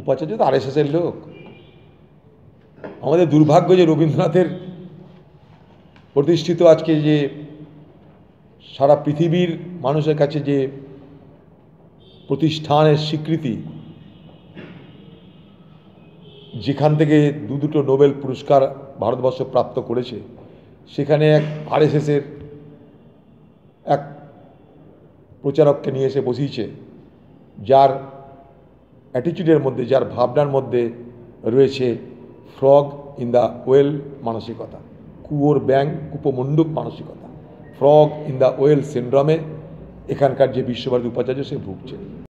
উপাচার্য তো আরএসএসের লোক আমাদের দুর্ভাগ্য যে রবীন্দ্রনাথের প্রতিষ্ঠিত আজকে যে সারা পৃথিবীর মানুষের কাছে যে প্রতিষ্ঠানের স্বীকৃতি যেখান থেকে দু দুটো নোবেল পুরস্কার ভারতবর্ষ প্রাপ্ত করেছে সেখানে এক আরএসএসের এক প্রচারককে নিয়ে এসে বসিয়েছে যার অ্যাটিচিউডের মধ্যে যার ভাবনার মধ্যে রয়েছে ফ্রগ ইন দ্য ওয়েল মানসিকতা কুয়োর ব্যাং কুপমণ্ডুক মানসিকতা ফ্রগ ইন দ্য ওয়েল সিন্ড্রমে এখানকার যে বিশ্বভারতী উপাচার্য সে ভুগছে